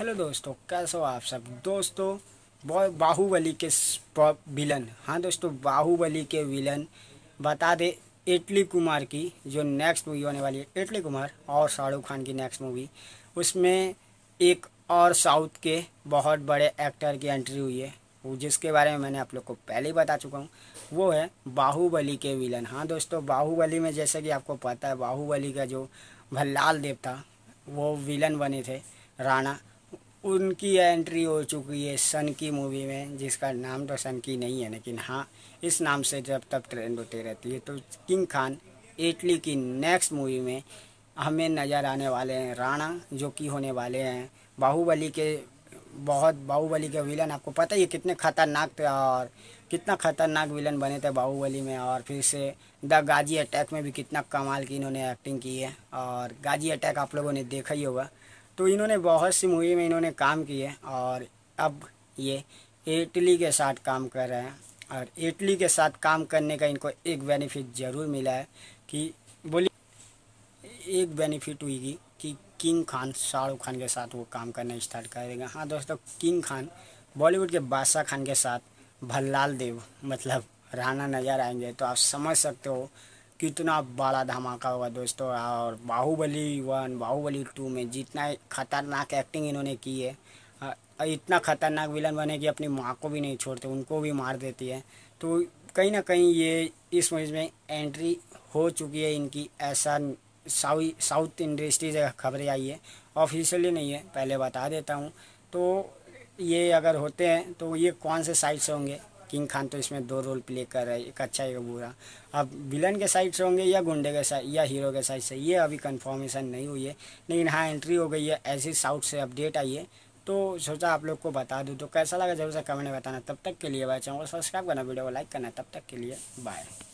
hello दोस्तों कैसे हो आप सब दोस्तों बाहुबली के विलन हाँ दोस्तों बाहुबली के विलन बता दे इटली कुमार की जो नेक्स्ट मूवी होने वाली है इटली कुमार और शाहरुख खान की नेक्स्ट मूवी उसमें एक और साउथ के बहुत बड़े एक्टर की एंट्री हुई है जिसके बारे में मैंने आप लोग को पहले ही बता चुका हूँ वो है बाहुबली के विलन हाँ दोस्तों बाहुबली में जैसे कि आपको पता है बाहुबली का जो भल्लाल देव था वो विलन बने थे राणा उनकी एंट्री हो चुकी है सन की मूवी में जिसका नाम तो सन की नहीं है लेकिन हाँ इस नाम से जब तब ट्रेंड होती रहती है तो किंग खान इटली की नेक्स्ट मूवी में हमें नज़र आने वाले हैं राणा जो कि होने वाले हैं बाहुबली के बहुत बाहुबली के विलन आपको पता ही है कितने खतरनाक थे और कितना खतरनाक विलन बने थे बाहुबली में और फिर से द गाजी अटैक में भी कितना कमाल की इन्होंने एक्टिंग की है और गाजी अटैक आप लोगों ने देखा ही होगा तो इन्होंने बहुत सी मूवी में इन्होंने काम किए और अब ये इटली के साथ काम कर रहे हैं और इटली के साथ काम करने का इनको एक बेनिफिट ज़रूर मिला है कि बोली एक बेनिफिट हुएगी कि किंग खान शाहरुख खान के साथ वो काम करना स्टार्ट करेंगे हाँ दोस्तों किंग खान बॉलीवुड के बादशाह खान के साथ भल्लाल देव मतलब राना नज़र आएंगे तो आप समझ सकते हो कितना बड़ा धमाका होगा दोस्तों और बाहुबली वन बाहुबली टू में जितना खतरनाक एक्टिंग इन्होंने की है हाँ, इतना खतरनाक विलन बने कि अपनी माँ को भी नहीं छोड़ते उनको भी मार देती है तो कहीं ना कहीं ये इस मूवीज़ में एंट्री हो चुकी है इनकी ऐसा साउथ इंडस्ट्री से खबरें आई है ऑफिशियली नहीं है पहले बता देता हूँ तो ये अगर होते हैं तो ये कौन से साइड से होंगे किंग खान तो इसमें दो रोल प्ले कर रहा है एक अच्छा एक बुरा अब विलन के साइड से होंगे या गुंडे के साइड या हीरो के साइड से ये अभी कंफर्मेशन नहीं हुई है लेकिन हाँ एंट्री हो गई है ऐसी साउथ से अपडेट आई है तो सोचा आप लोग को बता दूँ तो कैसा लगा जरूर से कमेंट में बताना तब तक के लिए बाय चैनल सब्सक्राइब करना वीडियो को लाइक करना तब तक के लिए बाय